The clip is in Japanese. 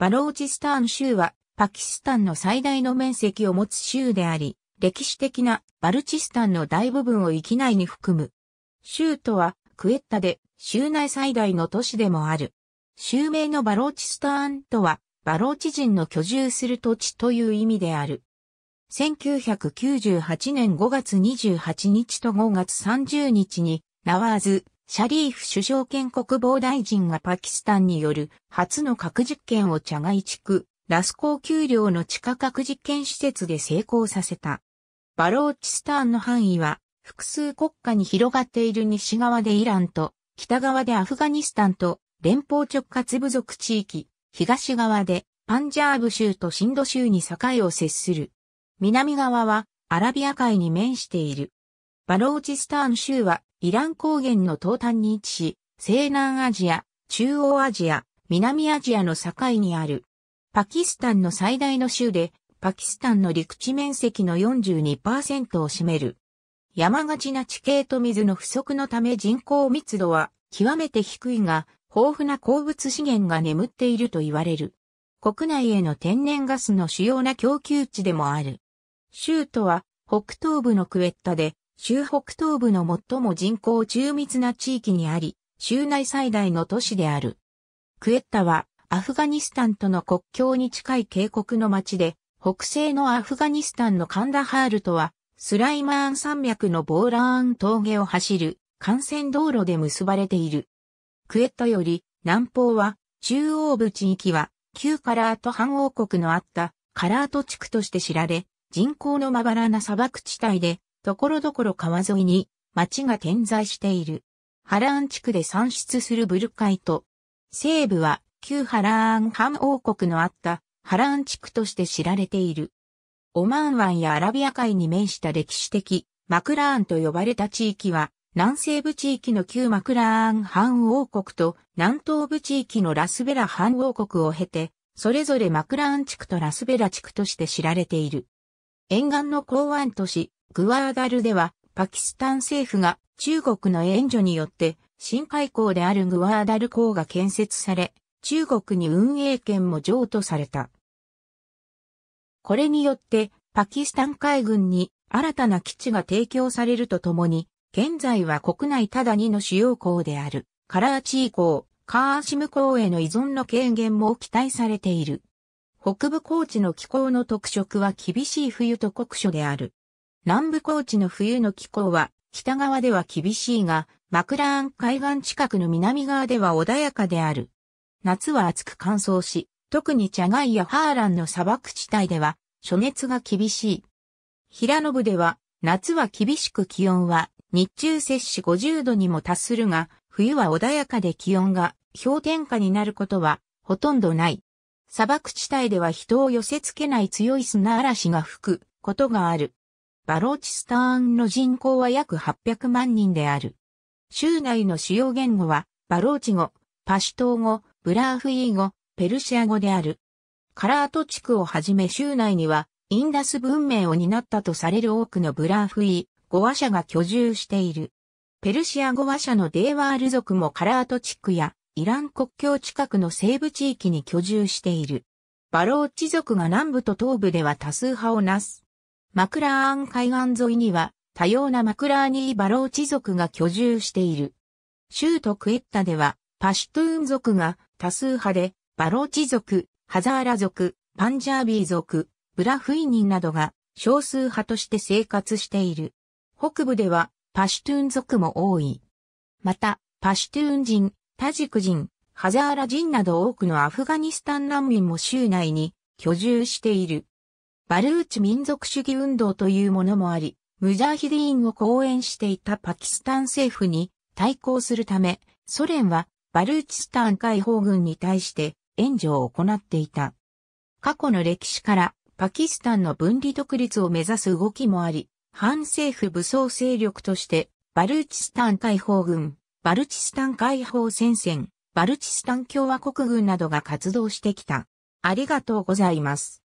バローチスタン州はパキスタンの最大の面積を持つ州であり、歴史的なバルチスタンの大部分を域内に含む。州都はクエッタで州内最大の都市でもある。州名のバローチスターンとは、バローチ人の居住する土地という意味である。1998年5月28日と5月30日に、ナワーズ、シャリーフ首相兼国防大臣がパキスタンによる初の核実験をチャガイ地区、ラスコー丘陵の地下核実験施設で成功させた。バローチスターンの範囲は複数国家に広がっている西側でイランと北側でアフガニスタンと連邦直轄部族地域、東側でパンジャーブ州とシンド州に境を接する。南側はアラビア海に面している。バローチスターン州はイラン高原の東端に位置し、西南アジア、中央アジア、南アジアの境にある。パキスタンの最大の州で、パキスタンの陸地面積の42%を占める。山がちな地形と水の不足のため人口密度は極めて低いが、豊富な鉱物資源が眠っていると言われる。国内への天然ガスの主要な供給地でもある。州都は北東部のクエッタで、州北東部の最も人口中密な地域にあり、州内最大の都市である。クエッタは、アフガニスタンとの国境に近い渓谷の町で、北西のアフガニスタンのカンダハールとは、スライマーン山脈のボーラーン峠を走る幹線道路で結ばれている。クエッタより南方は中央部地域は旧カラート半王国のあったカラート地区として知られ、人口のまばらな砂漠地帯でところどころ川沿いに町が点在している。ハラーン地区で産出するブルカイト。西部は旧ハラーンハ王国のあったハラーン地区として知られている。オマーン湾やアラビア海に面した歴史的マクラーンと呼ばれた地域は南西部地域の旧マクラーンハ王国と南東部地域のラスベラハ王国を経てそれぞれマクラーン地区とラスベラ地区として知られている。沿岸の港湾都市、グアーダルでは、パキスタン政府が中国の援助によって、深海港であるグアーダル港が建設され、中国に運営権も譲渡された。これによって、パキスタン海軍に新たな基地が提供されるとともに、現在は国内ただ2の主要港である、カラーチー港、カーシム港への依存の軽減も期待されている。北部高地の気候の特色は厳しい冬と酷暑である。南部高地の冬の気候は、北側では厳しいが、マクラーン海岸近くの南側では穏やかである。夏は暑く乾燥し、特にチャガイやハーランの砂漠地帯では、暑熱が厳しい。平野部では、夏は厳しく気温は、日中摂氏50度にも達するが、冬は穏やかで気温が氷点下になることは、ほとんどない。砂漠地帯では人を寄せ付けない強い砂嵐が吹くことがある。バローチスターンの人口は約800万人である。州内の主要言語は、バローチ語、パシュトー語、ブラーフイー語、ペルシア語である。カラート地区をはじめ州内には、インダス文明を担ったとされる多くのブラーフイー、語話者が居住している。ペルシア語話者のデーワール族もカラート地区やイラン国境近くの西部地域に居住している。バローチ族が南部と東部では多数派をなす。マクラーン海岸沿いには多様なマクラーニーバローチ族が居住している。州都クエッタではパシュトゥーン族が多数派でバローチ族、ハザーラ族、パンジャービー族、ブラフイニンなどが少数派として生活している。北部ではパシュトゥーン族も多い。また、パシュトゥーン人、タジク人、ハザーラ人など多くのアフガニスタン難民も州内に居住している。バルーチ民族主義運動というものもあり、ムジャーヒディーンを講演していたパキスタン政府に対抗するため、ソ連はバルーチスタン解放軍に対して援助を行っていた。過去の歴史からパキスタンの分離独立を目指す動きもあり、反政府武装勢力としてバルーチスタン解放軍、バルチスタン解放戦線、バルチスタン共和国軍などが活動してきた。ありがとうございます。